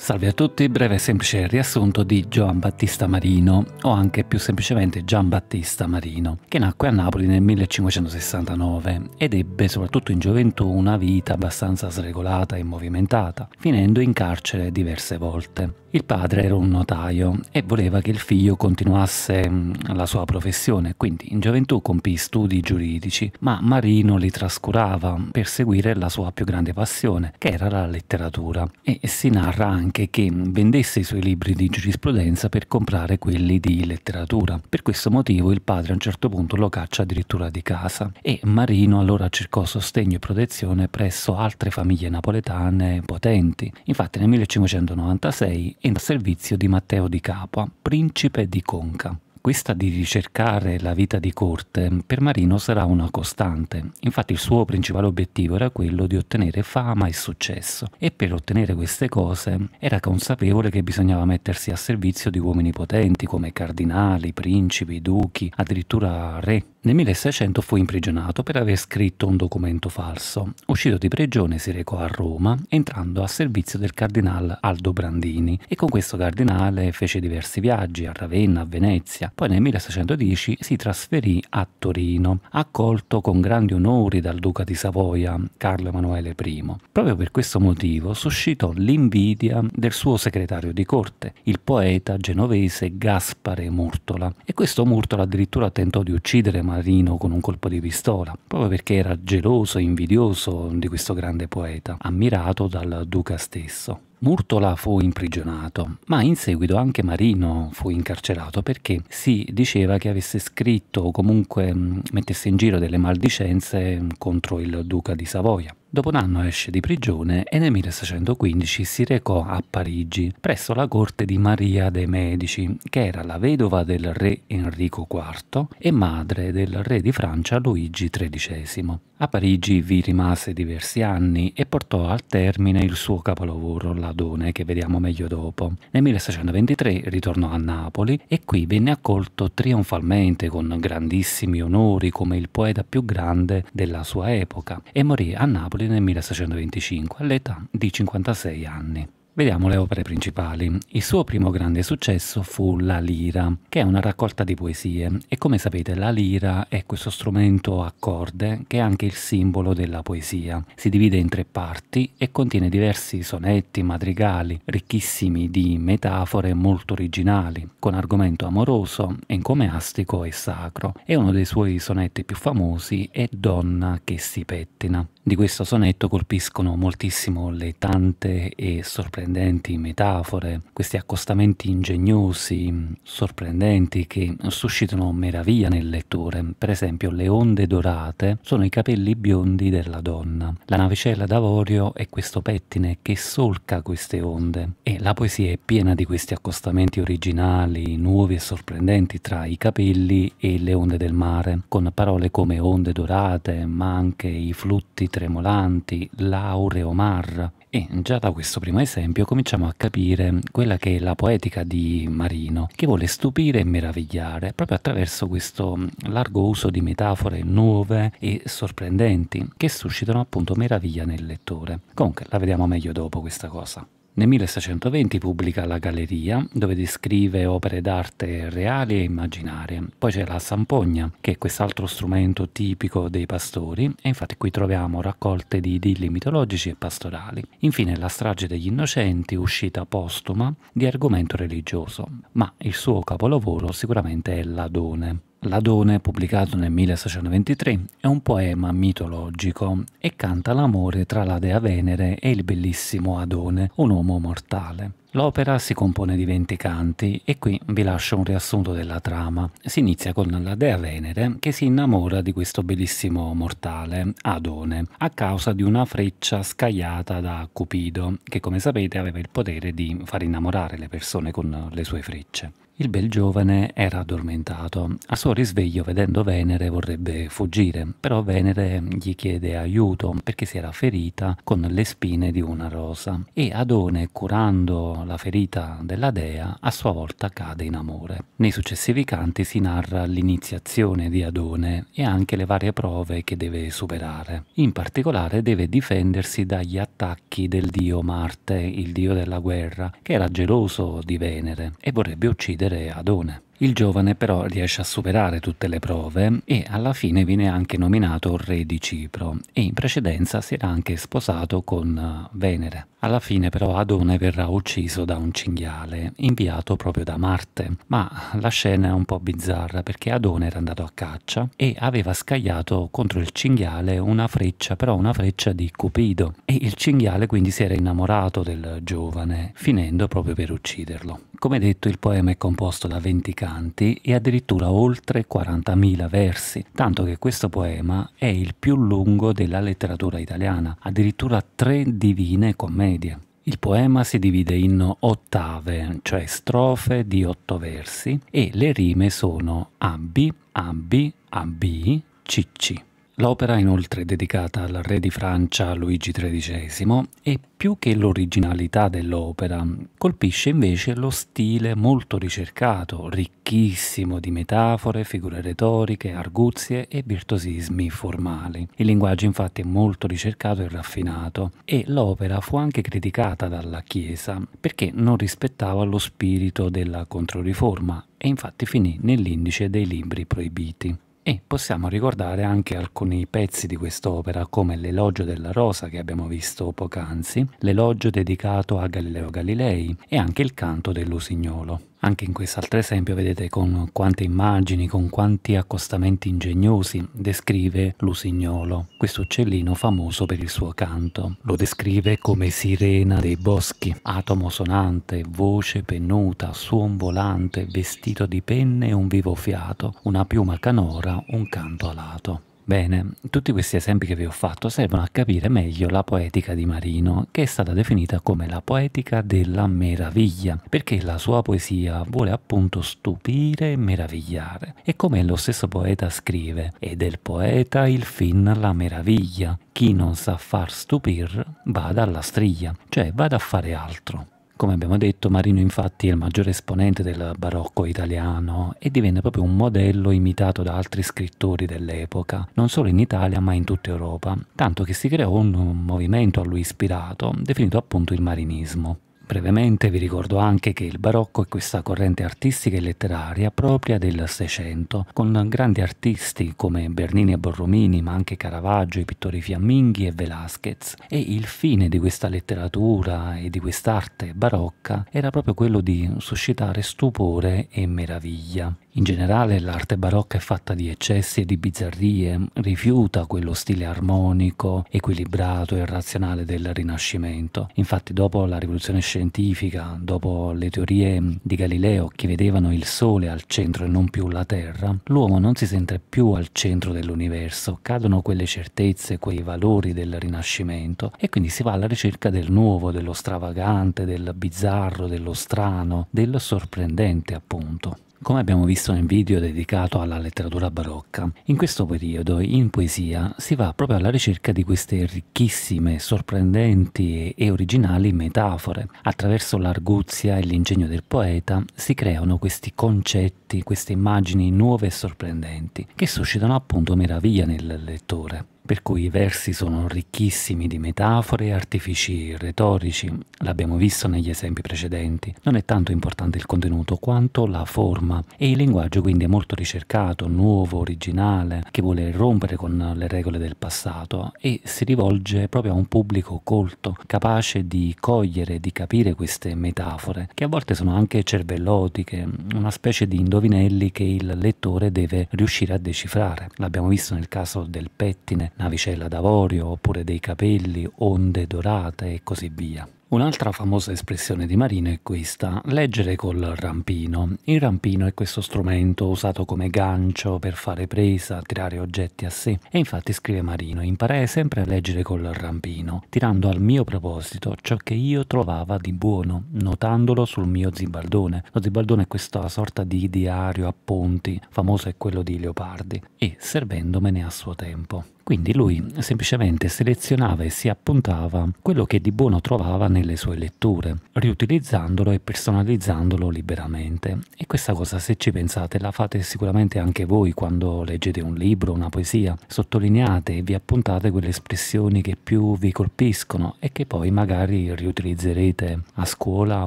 Salve a tutti, breve e semplice riassunto di Giovan Battista Marino, o anche più semplicemente Gian Battista Marino, che nacque a Napoli nel 1569 ed ebbe soprattutto in gioventù una vita abbastanza sregolata e movimentata, finendo in carcere diverse volte. Il padre era un notaio e voleva che il figlio continuasse mm, la sua professione, quindi in gioventù compì studi giuridici, ma Marino li trascurava per seguire la sua più grande passione, che era la letteratura, e si narra anche banche che vendesse i suoi libri di giurisprudenza per comprare quelli di letteratura. Per questo motivo il padre a un certo punto lo caccia addirittura di casa e Marino allora cercò sostegno e protezione presso altre famiglie napoletane potenti. Infatti nel 1596 entra a servizio di Matteo di Capua, principe di Conca. Questa di ricercare la vita di corte per Marino sarà una costante, infatti il suo principale obiettivo era quello di ottenere fama e successo e per ottenere queste cose era consapevole che bisognava mettersi a servizio di uomini potenti come cardinali, principi, duchi, addirittura re nel 1600 fu imprigionato per aver scritto un documento falso. Uscito di prigione si recò a Roma, entrando a servizio del cardinale Aldo Brandini e con questo cardinale fece diversi viaggi a Ravenna, a Venezia. Poi nel 1610 si trasferì a Torino, accolto con grandi onori dal duca di Savoia Carlo Emanuele I. Proprio per questo motivo suscitò l'invidia del suo segretario di corte, il poeta genovese Gaspare Murtola. E questo Murtola addirittura tentò di uccidere Maria Marino con un colpo di pistola, proprio perché era geloso e invidioso di questo grande poeta, ammirato dal duca stesso. Murtola fu imprigionato, ma in seguito anche Marino fu incarcerato perché si diceva che avesse scritto o comunque mm, mettesse in giro delle maldicenze mm, contro il duca di Savoia. Dopo un anno esce di prigione e nel 1615 si recò a Parigi presso la corte di Maria de' Medici, che era la vedova del re Enrico IV e madre del re di Francia Luigi XIII. A Parigi vi rimase diversi anni e portò al termine il suo capolavoro, la Maladone che vediamo meglio dopo. Nel 1623 ritornò a Napoli e qui venne accolto trionfalmente con grandissimi onori come il poeta più grande della sua epoca e morì a Napoli nel 1625 all'età di 56 anni. Vediamo le opere principali. Il suo primo grande successo fu La lira, che è una raccolta di poesie e come sapete la lira è questo strumento a corde che è anche il simbolo della poesia. Si divide in tre parti e contiene diversi sonetti, madrigali, ricchissimi di metafore molto originali, con argomento amoroso, encomiastico e sacro. E uno dei suoi sonetti più famosi è Donna che si pettina. Di questo sonetto colpiscono moltissimo le tante e sorprendenti sorprendenti metafore, questi accostamenti ingegnosi, sorprendenti, che suscitano meraviglia nel lettore. Per esempio, le onde dorate sono i capelli biondi della donna. La navicella d'avorio è questo pettine che solca queste onde. E la poesia è piena di questi accostamenti originali, nuovi e sorprendenti tra i capelli e le onde del mare, con parole come onde dorate, ma anche i flutti tremolanti, l'aureo mar, e già da questo primo esempio cominciamo a capire quella che è la poetica di Marino, che vuole stupire e meravigliare proprio attraverso questo largo uso di metafore nuove e sorprendenti che suscitano appunto meraviglia nel lettore. Comunque la vediamo meglio dopo questa cosa. Nel 1620 pubblica La Galleria, dove descrive opere d'arte reali e immaginarie. Poi c'è la Sampogna, che è quest'altro strumento tipico dei pastori, e infatti qui troviamo raccolte di idilli mitologici e pastorali. Infine La strage degli innocenti, uscita postuma, di argomento religioso, ma il suo capolavoro sicuramente è Ladone. L'Adone, pubblicato nel 1623, è un poema mitologico e canta l'amore tra la dea Venere e il bellissimo Adone, un uomo mortale. L'opera si compone di 20 canti e qui vi lascio un riassunto della trama. Si inizia con la dea Venere che si innamora di questo bellissimo mortale, Adone, a causa di una freccia scagliata da Cupido, che come sapete aveva il potere di far innamorare le persone con le sue frecce. Il bel giovane era addormentato. A suo risveglio, vedendo Venere, vorrebbe fuggire, però Venere gli chiede aiuto perché si era ferita con le spine di una rosa e Adone, curando la ferita della dea, a sua volta cade in amore. Nei successivi canti si narra l'iniziazione di Adone e anche le varie prove che deve superare. In particolare deve difendersi dagli attacchi del dio Marte, il dio della guerra, che era geloso di Venere e vorrebbe uccidere chiedere a Dona. Il giovane però riesce a superare tutte le prove e alla fine viene anche nominato re di Cipro e in precedenza si era anche sposato con eh, Venere. Alla fine però Adone verrà ucciso da un cinghiale inviato proprio da Marte, ma la scena è un po' bizzarra perché Adone era andato a caccia e aveva scagliato contro il cinghiale una freccia, però una freccia di Cupido e il cinghiale quindi si era innamorato del giovane finendo proprio per ucciderlo. Come detto il poema è composto da 20 canti canti e addirittura oltre 40.000 versi, tanto che questo poema è il più lungo della letteratura italiana, addirittura tre divine commedie. Il poema si divide in ottave, cioè strofe di otto versi, e le rime sono abbi, abbi, abbi, cicci. L'opera, inoltre dedicata al re di Francia Luigi XIII, e più che l'originalità dell'opera, colpisce invece lo stile molto ricercato, ricchissimo di metafore, figure retoriche, arguzie e virtuosismi formali. Il linguaggio infatti è molto ricercato e raffinato e l'opera fu anche criticata dalla Chiesa perché non rispettava lo spirito della Controriforma e infatti finì nell'indice dei libri proibiti. E possiamo ricordare anche alcuni pezzi di quest'opera, come l'elogio della rosa che abbiamo visto poc'anzi, l'elogio dedicato a Galileo Galilei e anche il canto dell'usignolo. Anche in quest'altro esempio vedete con quante immagini, con quanti accostamenti ingegnosi descrive l'usignolo, questo uccellino famoso per il suo canto. Lo descrive come sirena dei boschi, atomo sonante, voce pennuta, suon volante, vestito di penne e un vivo fiato, una piuma canora, un canto alato. Bene, tutti questi esempi che vi ho fatto servono a capire meglio la poetica di Marino, che è stata definita come la poetica della meraviglia, perché la sua poesia vuole appunto stupire e meravigliare. E come lo stesso poeta scrive, è del poeta il fin la meraviglia, chi non sa far stupir vada alla striglia, cioè vada a fare altro. Come abbiamo detto, Marino infatti è il maggiore esponente del barocco italiano e divenne proprio un modello imitato da altri scrittori dell'epoca, non solo in Italia ma in tutta Europa, tanto che si creò un movimento a lui ispirato, definito appunto il marinismo. Brevemente vi ricordo anche che il barocco è questa corrente artistica e letteraria propria del Seicento, con grandi artisti come Bernini e Borromini, ma anche Caravaggio, i pittori fiamminghi e Velázquez. E il fine di questa letteratura e di quest'arte barocca era proprio quello di suscitare stupore e meraviglia. In generale l'arte barocca è fatta di eccessi e di bizzarrie, mm, rifiuta quello stile armonico, equilibrato e razionale del Rinascimento. Infatti dopo la rivoluzione scientifica, dopo le teorie mm, di Galileo che vedevano il Sole al centro e non più la Terra, l'uomo non si sente più al centro dell'universo, cadono quelle certezze, quei valori del Rinascimento e quindi si va alla ricerca del nuovo, dello stravagante, del bizzarro, dello strano, del sorprendente appunto come abbiamo visto nel video dedicato alla letteratura barocca. In questo periodo, in poesia, si va proprio alla ricerca di queste ricchissime, sorprendenti e originali metafore. Attraverso l'arguzia e l'ingegno del poeta si creano questi concetti, queste immagini nuove e sorprendenti, che suscitano appunto meraviglia nel lettore per cui i versi sono ricchissimi di metafore e artifici retorici, l'abbiamo visto negli esempi precedenti. Non è tanto importante il contenuto quanto la forma e il linguaggio quindi è molto ricercato, nuovo, originale, che vuole rompere con le regole del passato e si rivolge proprio a un pubblico colto, capace di cogliere, di capire queste metafore, che a volte sono anche cervellotiche, una specie di indovinelli che il lettore deve riuscire a decifrare. L'abbiamo visto nel caso del pettine, navicella d'avorio oppure dei capelli, onde dorate e così via. Un'altra famosa espressione di Marino è questa, leggere col rampino. Il rampino è questo strumento usato come gancio per fare presa, tirare oggetti a sé. E infatti scrive Marino, imparai sempre a leggere col rampino, tirando al mio proposito ciò che io trovava di buono, notandolo sul mio zibaldone. Lo zibaldone è questa sorta di diario a ponti, famoso è quello di Leopardi, e servendomene a suo tempo. Quindi lui semplicemente selezionava e si appuntava quello che di buono trovava nelle sue letture, riutilizzandolo e personalizzandolo liberamente. E questa cosa, se ci pensate, la fate sicuramente anche voi quando leggete un libro, una poesia, sottolineate e vi appuntate quelle espressioni che più vi colpiscono e che poi magari riutilizzerete a scuola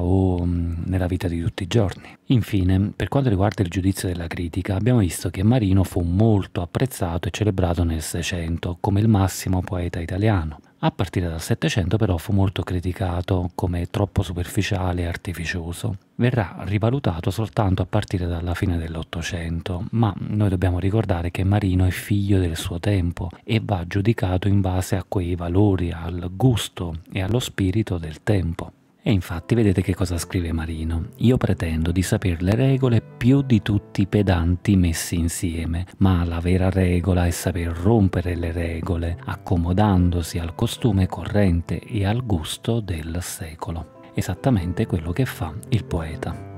o mm, nella vita di tutti i giorni. Infine, per quanto riguarda il giudizio della critica, abbiamo visto che Marino fu molto apprezzato e celebrato nel Seicento come il massimo poeta italiano. A partire dal Settecento però fu molto criticato come troppo superficiale e artificioso. Verrà rivalutato soltanto a partire dalla fine dell'Ottocento, ma noi dobbiamo ricordare che Marino è figlio del suo tempo e va giudicato in base a quei valori, al gusto e allo spirito del tempo. E infatti vedete che cosa scrive Marino. Io pretendo di sapere le regole più di tutti i pedanti messi insieme, ma la vera regola è saper rompere le regole, accomodandosi al costume corrente e al gusto del secolo. Esattamente quello che fa il poeta.